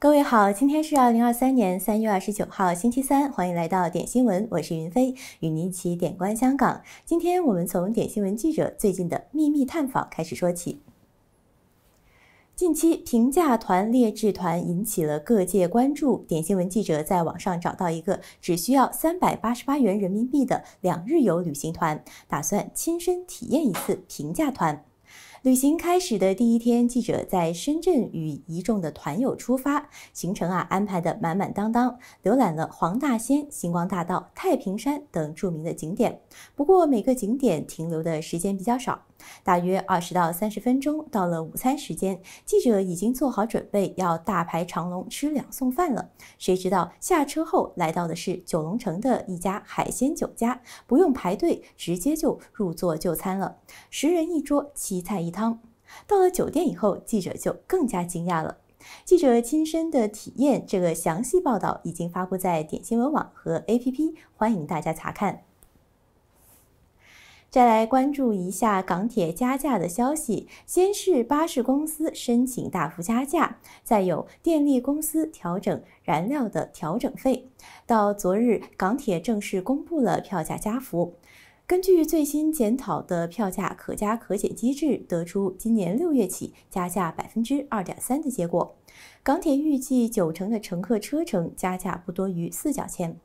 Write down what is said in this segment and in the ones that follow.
各位好，今天是二零二三年三月二十九号星期三，欢迎来到点新闻，我是云飞，与您一起点观香港。今天我们从点新闻记者最近的秘密探访开始说起。近期平价团劣质团引起了各界关注，点新闻记者在网上找到一个只需要三百八十八元人民币的两日游旅行团，打算亲身体验一次平价团。旅行开始的第一天，记者在深圳与一众的团友出发，行程啊安排的满满当当，游览了黄大仙、星光大道、太平山等著名的景点。不过每个景点停留的时间比较少。大约二十到三十分钟，到了午餐时间，记者已经做好准备要大排长龙吃两送饭了。谁知道下车后来到的是九龙城的一家海鲜酒家，不用排队，直接就入座就餐了。十人一桌，七菜一汤。到了酒店以后，记者就更加惊讶了。记者亲身的体验，这个详细报道已经发布在点新闻网和 APP，欢迎大家查看。再来关注一下港铁加价的消息。先是巴士公司申请大幅加价，再有电力公司调整燃料的调整费。到昨日，港铁正式公布了票价加幅。根据最新检讨的票价可加可减机制，得出今年六月起加价百分之二点三的结果。港铁预计九成的乘客车程加价不多于四角钱。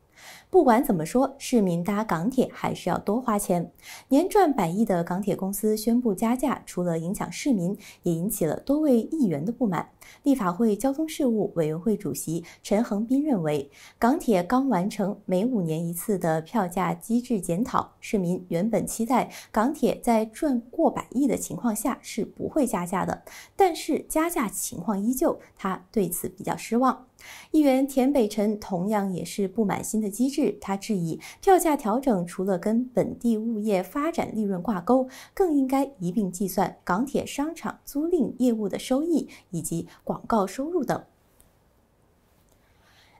不管怎么说，市民搭港铁还是要多花钱。年赚百亿的港铁公司宣布加价，除了影响市民，也引起了多位议员的不满。立法会交通事务委员会主席陈恒斌认为，港铁刚完成每五年一次的票价机制检讨，市民原本期待港铁在赚过百亿的情况下是不会加价的，但是加价情况依旧，他对此比较失望。议员田北辰同样也是不满新的机制，他质疑票价调整除了跟本地物业发展利润挂钩，更应该一并计算港铁商场租赁业务的收益以及广告收入等。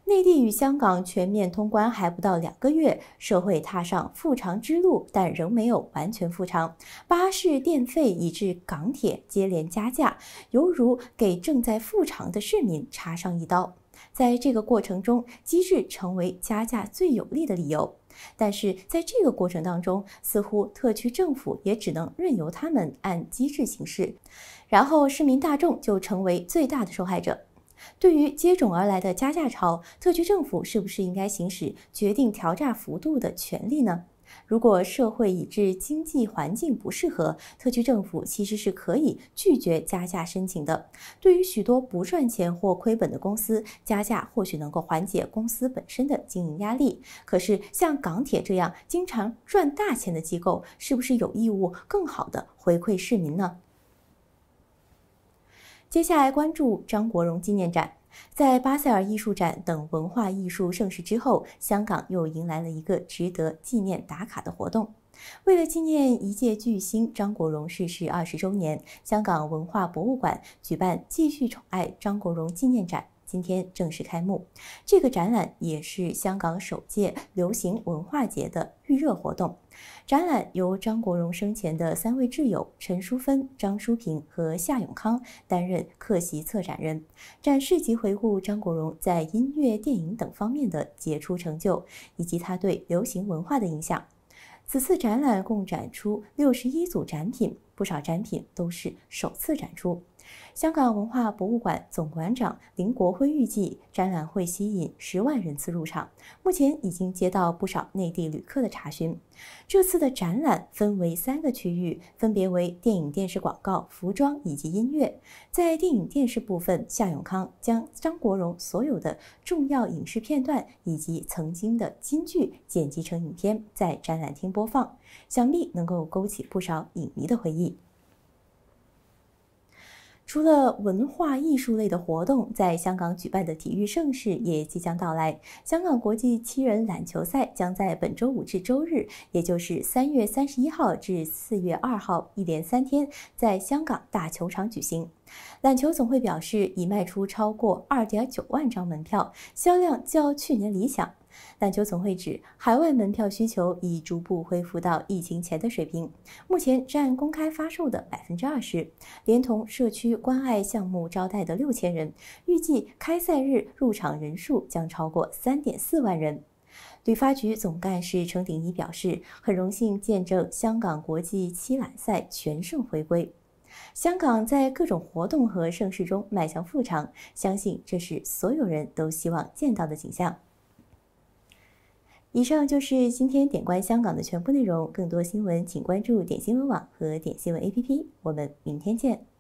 内地与香港全面通关还不到两个月，社会踏上复常之路，但仍没有完全复常。巴士电费以致港铁接连加价，犹如给正在复常的市民插上一刀。在这个过程中，机制成为加价最有力的理由。但是在这个过程当中，似乎特区政府也只能任由他们按机制行事，然后市民大众就成为最大的受害者。对于接踵而来的加价潮，特区政府是不是应该行使决定调价幅度的权利呢？如果社会以致经济环境不适合，特区政府其实是可以拒绝加价申请的。对于许多不赚钱或亏本的公司，加价或许能够缓解公司本身的经营压力。可是，像港铁这样经常赚大钱的机构，是不是有义务更好的回馈市民呢？接下来关注张国荣纪念展。在巴塞尔艺术展等文化艺术盛世之后，香港又迎来了一个值得纪念打卡的活动。为了纪念一届巨星张国荣逝世二十周年，香港文化博物馆举办“继续宠爱张国荣”纪念展。今天正式开幕，这个展览也是香港首届流行文化节的预热活动。展览由张国荣生前的三位挚友陈淑芬、张淑萍和夏永康担任客席策展人，展示及回顾张国荣在音乐、电影等方面的杰出成就，以及他对流行文化的影响。此次展览共展出六十一组展品，不少展品都是首次展出。香港文化博物馆总馆长林国辉预计，展览会吸引十万人次入场。目前已经接到不少内地旅客的查询。这次的展览分为三个区域，分别为电影、电视、广告、服装以及音乐。在电影电视部分，夏永康将张国荣所有的重要影视片段以及曾经的金句剪辑成影片，在展览厅播放，想必能够勾起不少影迷的回忆。除了文化艺术类的活动，在香港举办的体育盛事也即将到来。香港国际七人篮球赛将在本周五至周日，也就是三月三十一号至四月二号，一连三天，在香港大球场举行。篮球总会表示，已卖出超过二点九万张门票，销量较去年理想。但球总会指，海外门票需求已逐步恢复到疫情前的水平，目前占公开发售的百分之二十，连同社区关爱项目招待的六千人，预计开赛日入场人数将超过三点四万人。旅发局总干事程鼎一表示，很荣幸见证香港国际七揽赛全胜回归。香港在各种活动和盛世中迈向复场，相信这是所有人都希望见到的景象。以上就是今天点关香港的全部内容。更多新闻，请关注点新闻网和点新闻 APP。我们明天见。